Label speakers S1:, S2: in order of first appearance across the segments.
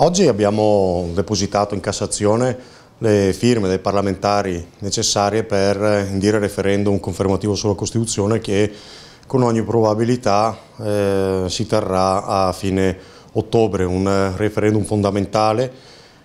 S1: Oggi abbiamo depositato in Cassazione le firme dei parlamentari necessarie per indire referendum confermativo sulla Costituzione che con ogni probabilità eh, si terrà a fine ottobre, un referendum fondamentale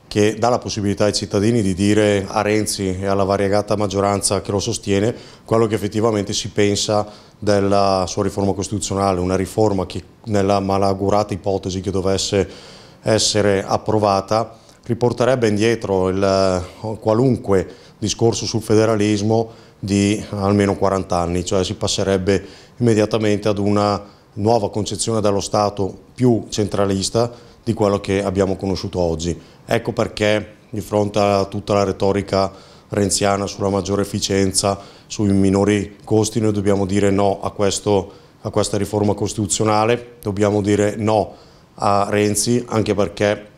S1: che dà la possibilità ai cittadini di dire a Renzi e alla variegata maggioranza che lo sostiene quello che effettivamente si pensa della sua riforma costituzionale, una riforma che nella malaugurata ipotesi che dovesse essere approvata riporterebbe indietro il, eh, qualunque discorso sul federalismo di almeno 40 anni, cioè si passerebbe immediatamente ad una nuova concezione dello Stato più centralista di quello che abbiamo conosciuto oggi. Ecco perché di fronte a tutta la retorica renziana sulla maggiore efficienza, sui minori costi, noi dobbiamo dire no a, questo, a questa riforma costituzionale, dobbiamo dire no a Renzi anche perché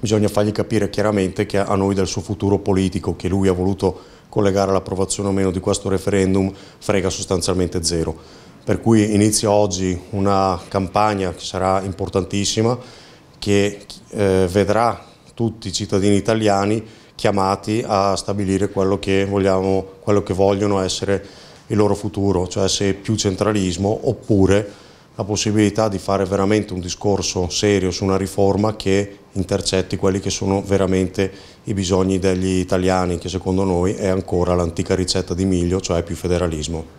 S1: bisogna fargli capire chiaramente che a noi del suo futuro politico che lui ha voluto collegare all'approvazione o meno di questo referendum frega sostanzialmente zero. Per cui inizia oggi una campagna che sarà importantissima che eh, vedrà tutti i cittadini italiani chiamati a stabilire quello che, vogliamo, quello che vogliono essere il loro futuro, cioè se più centralismo oppure la possibilità di fare veramente un discorso serio su una riforma che intercetti quelli che sono veramente i bisogni degli italiani, che secondo noi è ancora l'antica ricetta di Miglio, cioè più federalismo.